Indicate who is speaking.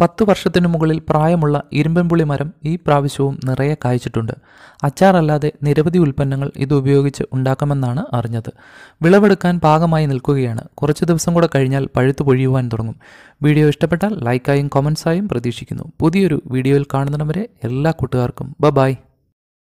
Speaker 1: പത്ത് വർഷത്തിനു മുകളിൽ പ്രായമുള്ള ഇരുമ്പൻപുളി മരം ഈ പ്രാവശ്യവും നിറയെ കായ്ച്ചിട്ടുണ്ട് അച്ചാറല്ലാതെ നിരവധി ഉൽപ്പന്നങ്ങൾ ഇത് ഉപയോഗിച്ച് ഉണ്ടാക്കാമെന്നാണ് അറിഞ്ഞത് വിളവെടുക്കാൻ പാകമായി നിൽക്കുകയാണ് കുറച്ച് ദിവസം കൂടെ കഴിഞ്ഞാൽ പഴുത്തു പൊഴിയുവാൻ തുടങ്ങും വീഡിയോ ഇഷ്ടപ്പെട്ടാൽ ലൈക്കായും കോമൻസായും പ്രതീക്ഷിക്കുന്നു പുതിയൊരു വീഡിയോയിൽ കാണുന്നവരെ എല്ലാ കൂട്ടുകാർക്കും ബ ബായ്